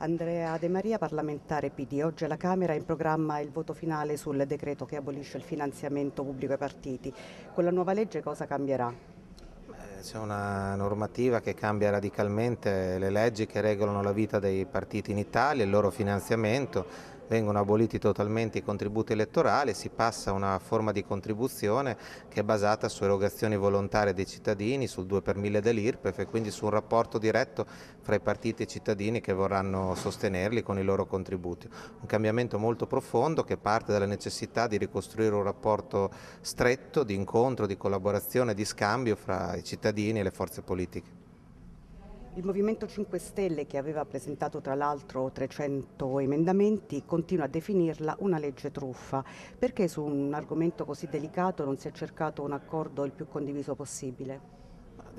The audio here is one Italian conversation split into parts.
Andrea De Maria, parlamentare PD. Oggi alla Camera è in programma il voto finale sul decreto che abolisce il finanziamento pubblico ai partiti. Con la nuova legge cosa cambierà? Eh, c'è una normativa che cambia radicalmente le leggi che regolano la vita dei partiti in Italia, il loro finanziamento vengono aboliti totalmente i contributi elettorali, si passa a una forma di contribuzione che è basata su erogazioni volontarie dei cittadini, sul 2 per 1000 dell'IRPEF e quindi su un rapporto diretto fra i partiti e i cittadini che vorranno sostenerli con i loro contributi. Un cambiamento molto profondo che parte dalla necessità di ricostruire un rapporto stretto di incontro, di collaborazione, di scambio fra i cittadini e le forze politiche. Il Movimento 5 Stelle, che aveva presentato tra l'altro 300 emendamenti, continua a definirla una legge truffa. Perché su un argomento così delicato non si è cercato un accordo il più condiviso possibile?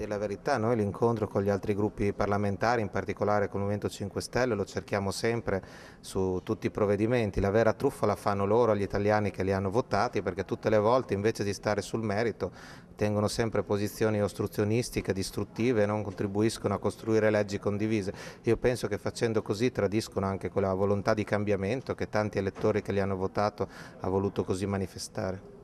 la verità, noi l'incontro con gli altri gruppi parlamentari, in particolare con il Movimento 5 Stelle, lo cerchiamo sempre su tutti i provvedimenti. La vera truffa la fanno loro, gli italiani che li hanno votati, perché tutte le volte invece di stare sul merito tengono sempre posizioni ostruzionistiche, distruttive e non contribuiscono a costruire leggi condivise. Io penso che facendo così tradiscono anche quella volontà di cambiamento che tanti elettori che li hanno votato ha voluto così manifestare.